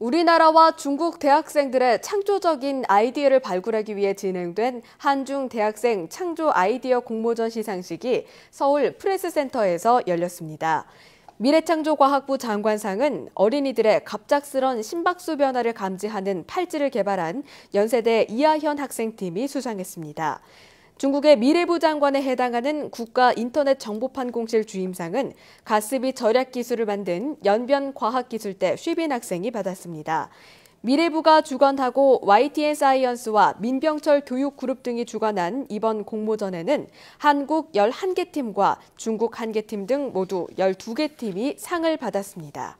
우리나라와 중국 대학생들의 창조적인 아이디어를 발굴하기 위해 진행된 한중 대학생 창조 아이디어 공모전 시상식이 서울 프레스센터에서 열렸습니다. 미래창조과학부 장관상은 어린이들의 갑작스런 심박수 변화를 감지하는 팔찌를 개발한 연세대 이하현 학생팀이 수상했습니다. 중국의 미래부 장관에 해당하는 국가 인터넷 정보판 공실 주임상은 가스비 절약 기술을 만든 연변 과학기술대 쉬빈 학생이 받았습니다. 미래부가 주관하고 YTN 사이언스와 민병철 교육그룹 등이 주관한 이번 공모전에는 한국 11개 팀과 중국 1개 팀 등 모두 12개 팀이 상을 받았습니다.